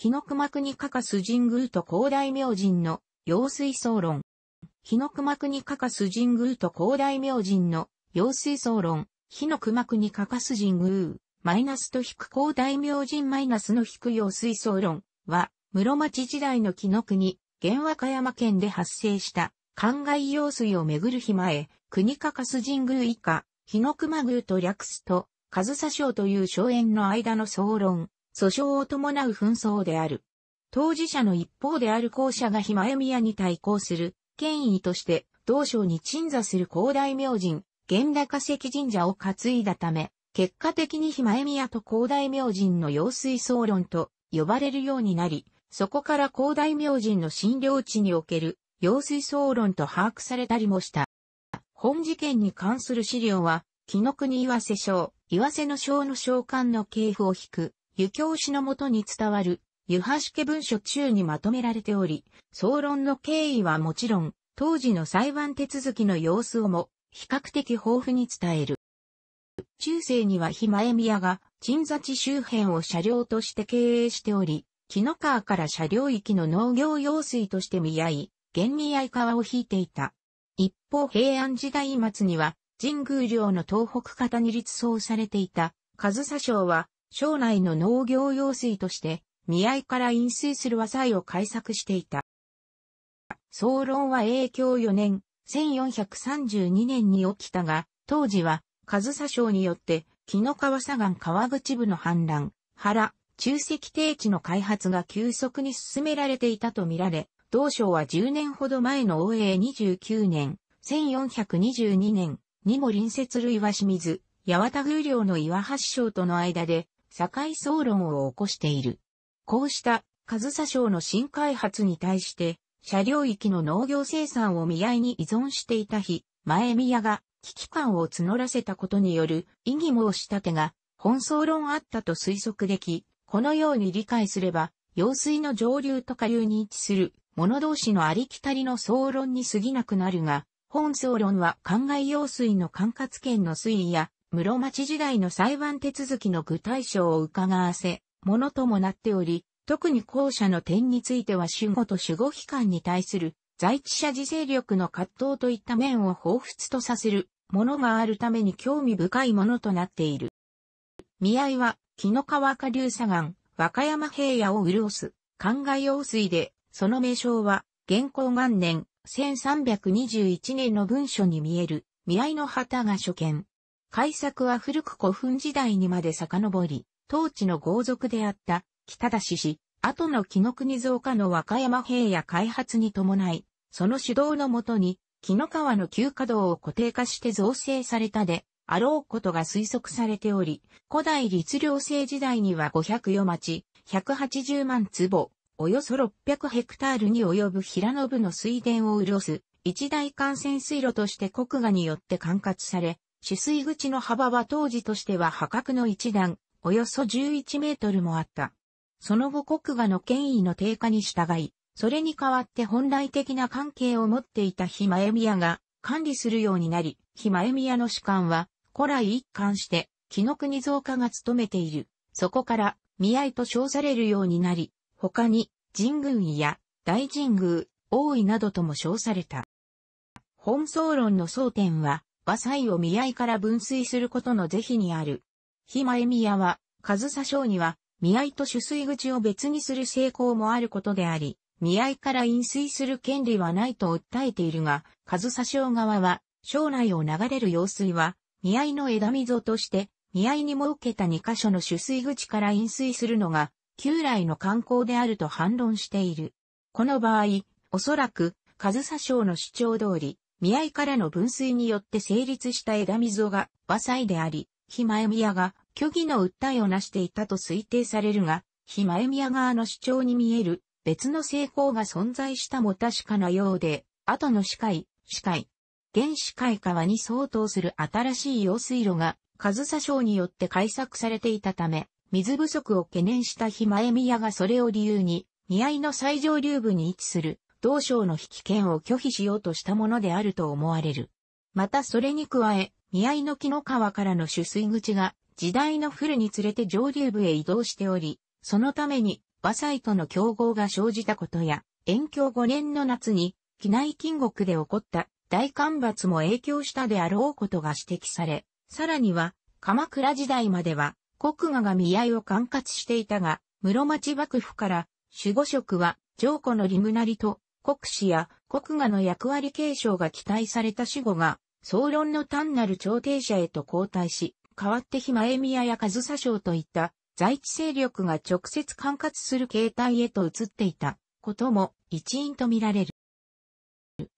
日の熊国カカス神宮と広大明神の用水槽論。日の熊国カカス神宮と広大明神の用水槽論。日の熊国カカス神宮、マイナスと引く広大明神マイナスの引く用水槽論は、室町時代の木の国、現和歌山県で発生した灌漑用水をめぐる日前、国かかす神宮以下、日の熊宮と略すと、上総省という荘園の間の総論、訴訟を伴う紛争である。当事者の一方である校舎がヒマエミヤに対抗する、権威として、同省に鎮座する広大明神、源田化石神社を担いだため、結果的にヒマエミヤと広大明神の用水総論と呼ばれるようになり、そこから広大明神の診療地における用水総論と把握されたりもした。本事件に関する資料は、紀の国岩瀬省、岩瀬の省の召喚の系譜を引く、湯教師のもとに伝わる、湯橋家文書中にまとめられており、総論の経緯はもちろん、当時の裁判手続きの様子をも、比較的豊富に伝える。中世にはひえみ宮が、鎮座地周辺を車両として経営しており、木の川から車両域の農業用水として見合い、現見合い川を引いていた。一方平安時代末には、神宮領の東北方に立葬されていた、上総省は、省内の農業用水として、見合いから飲水する和菜を開作していた。総論は影響4年、1432年に起きたが、当時は、上総省によって、木の川左岸川口部の氾濫、原、中石低地の開発が急速に進められていたとみられ、同省は10年ほど前の応永29年、1422年にも隣接る岩清水、八幡宮領の岩橋省との間で社会総論を起こしている。こうした上佐省の新開発に対して、車両域の農業生産を見合いに依存していた日、前宮が危機感を募らせたことによる意義申し立てが、本総論あったと推測でき、このように理解すれば、用水の上流と下流に位置する物同士のありきたりの総論に過ぎなくなるが、本総論は灌漑用水の管轄権の推移や室町時代の裁判手続きの具体象を伺わせ、ものともなっており、特に後者の点については守護と守護機関に対する在地者自勢力の葛藤といった面を彷彿とさせるものがあるために興味深いものとなっている。見合いは、木の川下流左岸、和歌山平野を潤す、灌漑用水で、その名称は、元寇元年、1321年の文書に見える、見合いの旗が初見。開作は古く古墳時代にまで遡り、当地の豪族であった北田氏氏、後の木の国造家の和歌山平野開発に伴い、その主導のもとに、木の川の旧稼働を固定化して造成されたで、あろうことが推測されており、古代律令制時代には5 0余町、180万坪、およそ600ヘクタールに及ぶ平野部の水田を潤す、一大幹線水路として国画によって管轄され、取水口の幅は当時としては破格の一段、およそ11メートルもあった。その後国画の権威の低下に従い、それに代わって本来的な関係を持っていたひまえミが管理するようになり、ひまえミの主観は古来一貫して木の国造家が務めている。そこから宮井と称されるようになり、他に神宮や大神宮、王位などとも称された。本草論の争点は、和西を見合いから分水することの是非にある。えみ宮は、上総省には、見合いと取水口を別にする成功もあることであり、見合いから飲水する権利はないと訴えているが、上総省側は、省内を流れる用水は、見合いの枝溝として、見合いに設けた2カ所の取水口から飲水するのが、旧来の観光であると反論している。この場合、おそらく、上総省の主張通り、見合いからの分水によって成立した枝溝が馬祭であり、ひまえやが虚偽の訴えをなしていたと推定されるが、ひまえや側の主張に見える別の成功が存在したも確かなようで、後の司会、司会、原司会川に相当する新しい用水路が、上総省によって開削されていたため、水不足を懸念したひまえやがそれを理由に、見合いの最上流部に位置する同省の引き権を拒否しようとしたものであると思われる。またそれに加え、宮井の木の川からの取水口が、時代の古につれて上流部へ移動しており、そのために、馬祭との競合が生じたことや、延境5年の夏に、機内金国で起こった大干ばつも影響したであろうことが指摘され、さらには、鎌倉時代までは、国画が宮井を管轄していたが、室町幕府から、守護職は、上古のリムナリと、国史や国画の役割継承が期待された死後が、総論の単なる調停者へと交代し、代わって暇エミ宮や上総省といった在地勢力が直接管轄する形態へと移っていたことも一因とみられる。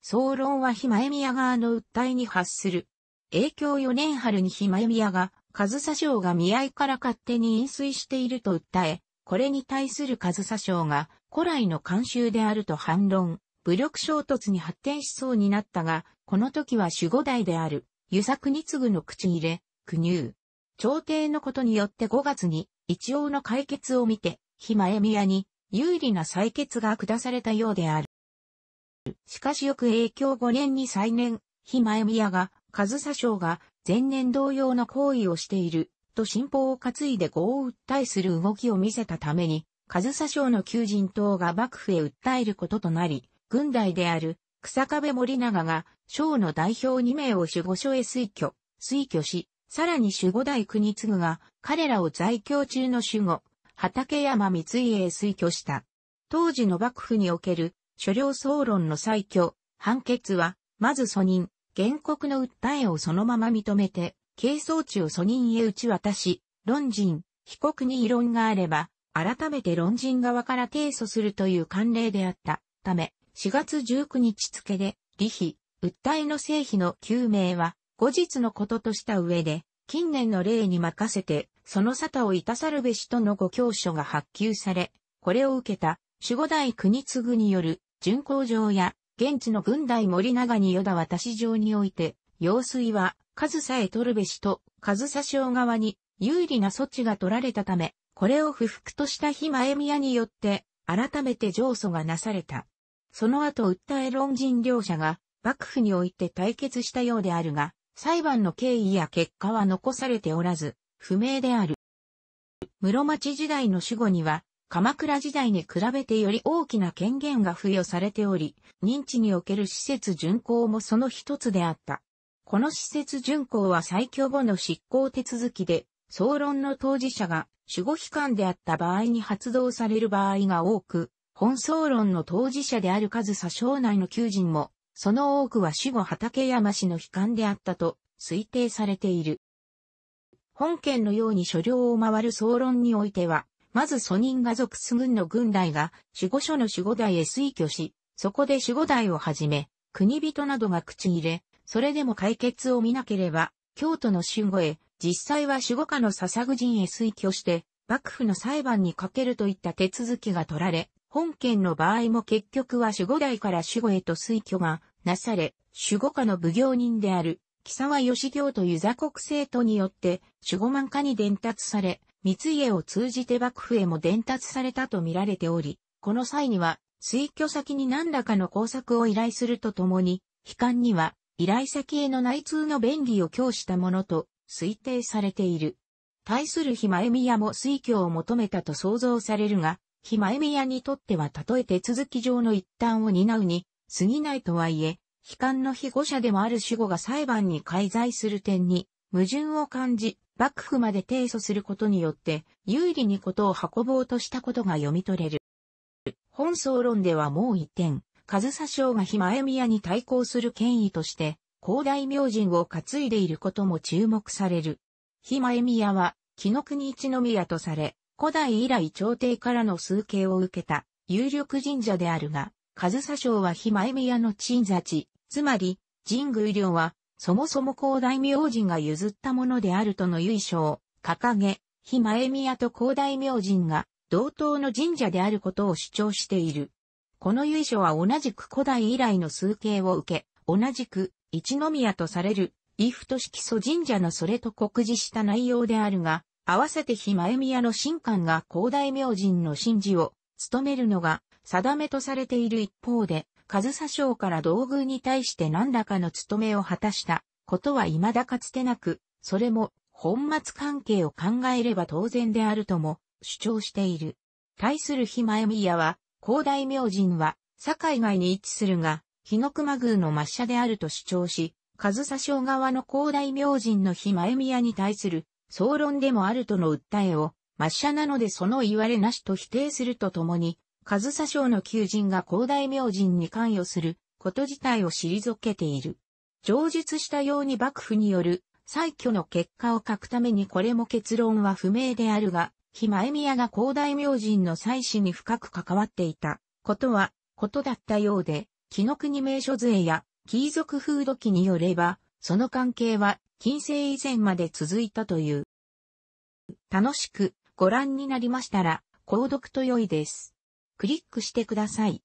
総論はひまえ宮側の訴えに発する。影響4年春にひまえ宮が、上総省が見合いから勝手に飲水していると訴え、これに対する上総省が古来の慣習であると反論、武力衝突に発展しそうになったが、この時は守護代である、湯作に次ぐの口入れ、苦入。朝廷のことによって5月に一応の解決を見て、暇江宮に有利な採決が下されたようである。しかしよく影響5年に再年、暇江宮が、上総省が前年同様の行為をしていると信法を担いで語を訴えする動きを見せたために、上サ省の求人党が幕府へ訴えることとなり、軍代である草壁森長が省の代表2名を守護所へ推挙、推挙し、さらに守護代国次が彼らを在京中の守護、畠山三井へ推挙した。当時の幕府における所領総論の再挙、判決は、まず訴人、原告の訴えをそのまま認めて、係争地を訴人へ打ち渡し、論人、被告に異論があれば、改めて論人側から提訴するという慣例であったため、4月19日付で、利費、訴えの成否の究明は、後日のこととした上で、近年の例に任せて、その沙汰をいたさるべしとのご教書が発給され、これを受けた、守護大国次による、巡行場や、現地の軍大森長によだし場において、用水は、上総へ取るべしと、上総省側に有利な措置が取られたため、これを不服とした日前宮によって、改めて上訴がなされた。その後訴え論人両者が、幕府において対決したようであるが、裁判の経緯や結果は残されておらず、不明である。室町時代の守護には、鎌倉時代に比べてより大きな権限が付与されており、認知における施設巡行もその一つであった。この施設巡行は最強後の執行手続きで、総論の当事者が守護機関であった場合に発動される場合が多く、本総論の当事者である数佐省内の求人も、その多くは守護畠山氏の悲観であったと推定されている。本件のように所領を回る総論においては、まず祖人が属す軍の軍隊が守護所の守護台へ推挙し、そこで守護台をはじめ、国人などが口入れ、それでも解決を見なければ、京都の守護へ、実際は守護下の笹具陣へ推挙して、幕府の裁判にかけるといった手続きが取られ、本件の場合も結局は守護代から守護へと推挙がなされ、守護下の奉行人である、木沢義行と湯座国政徒によって、守護万家に伝達され、三家を通じて幕府へも伝達されたと見られており、この際には、推挙先に何らかの工作を依頼するとともに、悲観には、依頼先への内通の便宜を供したものと推定されている。対するひまえみやも推挙を求めたと想像されるが、ひまえみやにとっては例え手続き上の一端を担うに、過ぎないとはいえ、悲観の被護者でもある死後が裁判に介在する点に、矛盾を感じ、幕府まで提訴することによって、有利にことを運ぼうとしたことが読み取れる。本総論ではもう一点、上総が暇前宮に対抗する権威として、広大明神を担いでいることも注目される。日前宮は、木の国一宮とされ、古代以来朝廷からの崇敬を受けた有力神社であるが、上総は日前宮の鎮座地、つまり、神宮領は、そもそも広大明神が譲ったものであるとの由緒を掲げ、日前宮と広大明神が同等の神社であることを主張している。この由緒は同じく古代以来の数形を受け、同じく、一宮とされる、伊布ト。式祖神社のそれと告示した内容であるが、合わせて日前宮の神官が広大明神の神事を務めるのが定めとされている一方で、上佐省から道宮に対して何らかの務めを果たしたことは未だかつてなく、それも本末関係を考えれば当然であるとも主張している。対する日前宮は広大明神は、境外に位置するが、日の熊宮の抹茶であると主張し、上佐省側の広大明神の日前宮に対する、総論でもあるとの訴えを、抹茶なのでその言われなしと否定するとともに、上佐省の求人が広大明神に関与すること自体を退けている。上述したように幕府による再挙の結果を書くためにこれも結論は不明であるが、えみやが広大明神の祭祀に深く関わっていたことは、ことだったようで、紀の国名所税や貴族風土記によれば、その関係は近世以前まで続いたという。楽しくご覧になりましたら、購読と良いです。クリックしてください。